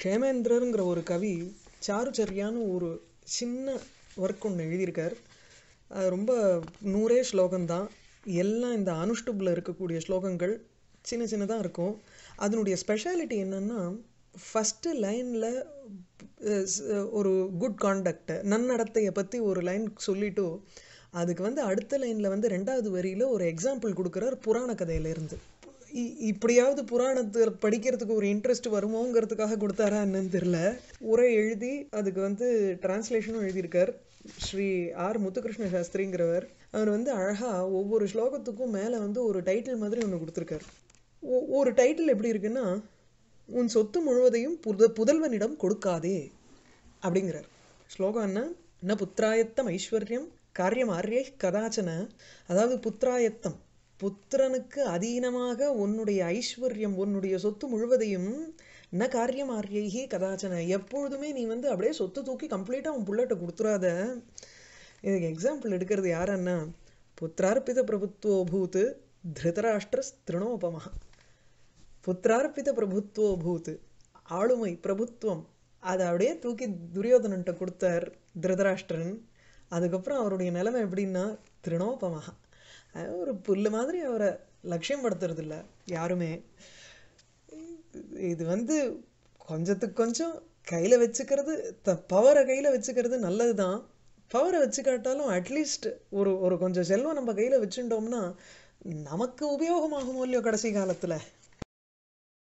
க்ஷேமேந்திரருங்கிற ஒரு கவி சாருச்சரியான்னு ஒரு சின்ன ஒர்க் ஒன்று எழுதியிருக்கார் அது ரொம்ப நூறே ஸ்லோகம்தான் எல்லாம் இந்த அனுஷ்டுப்பில் இருக்கக்கூடிய ஸ்லோகங்கள் சின்ன சின்னதாக இருக்கும் அதனுடைய ஸ்பெஷாலிட்டி என்னென்னா ஃபஸ்ட்டு லைனில் ஒரு குட் காண்டக்ட் நன்னடத்தையை பற்றி ஒரு லைன் சொல்லிவிட்டு அதுக்கு வந்து அடுத்த லைனில் வந்து ரெண்டாவது வரியில் ஒரு எக்ஸாம்பிள் கொடுக்குறார் புராண கதையிலேருந்து இப்படியாவது புராணத்தை படிக்கிறதுக்கு ஒரு இன்ட்ரெஸ்ட் வருமோங்கிறதுக்காக கொடுத்தாரா என்னன்னு தெரில உரை எழுதி அதுக்கு வந்து டிரான்ஸ்லேஷனும் எழுதியிருக்கார் ஸ்ரீ ஆர் முத்துகிருஷ்ண சாஸ்திரிங்கிறவர் அவர் வந்து அழகாக ஒவ்வொரு ஸ்லோகத்துக்கும் மேலே வந்து ஒரு டைட்டில் மாதிரி ஒன்று கொடுத்துருக்கார் ஒரு டைட்டில் எப்படி இருக்குன்னா உன் சொத்து முழுவதையும் புத புதல்வனிடம் கொடுக்காதே அப்படிங்கிறார் ஸ்லோகம் என்ன ந புத்திராயத்தம் ஐஸ்வர்யம் காரியம் ஆர்யே கதாச்சன அதாவது புத்திராயத்தம் புத்திரனுக்கு அதீனமாக உன்னுடைய ஐஸ்வர்யம் உன்னுடைய சொத்து முழுவதையும் ந காரியம் கதாச்சன எப்பொழுதுமே நீ வந்து அப்படியே சொத்து தூக்கி கம்ப்ளீட்டாக உன் புள்ளட்ட கொடுத்துடாத இதுக்கு எக்ஸாம்பிள் எடுக்கிறது யாருன்னா புத்திரார்பித பிரபுத்வோபூத்து திருதராஷ்டிர திருணோபமா புத்திரார்பித பிரபுத்வோபூத்து ஆளுமை பிரபுத்துவம் அதை அப்படியே தூக்கி துரியோதனன்ட்ட கொடுத்தார் திருதராஷ்டிரன் அதுக்கப்புறம் அவருடைய நிலைமை எப்படின்னா திருணோபமாக ஒரு புல்லு மாதிரி அவரை லட்சியம் இல்லை யாருமே இது வந்து கொஞ்சத்துக்கு கொஞ்சம் கையில் வச்சுக்கிறது த பவரை கையில் வச்சுக்கிறது நல்லது தான் பவரை வச்சுக்காட்டாலும் அட்லீஸ்ட் ஒரு ஒரு கொஞ்சம் செல்வம் நம்ம கையில் வச்சுட்டோம்னா நமக்கு உபயோகமாகும் இல்லையோ கடைசி காலத்தில்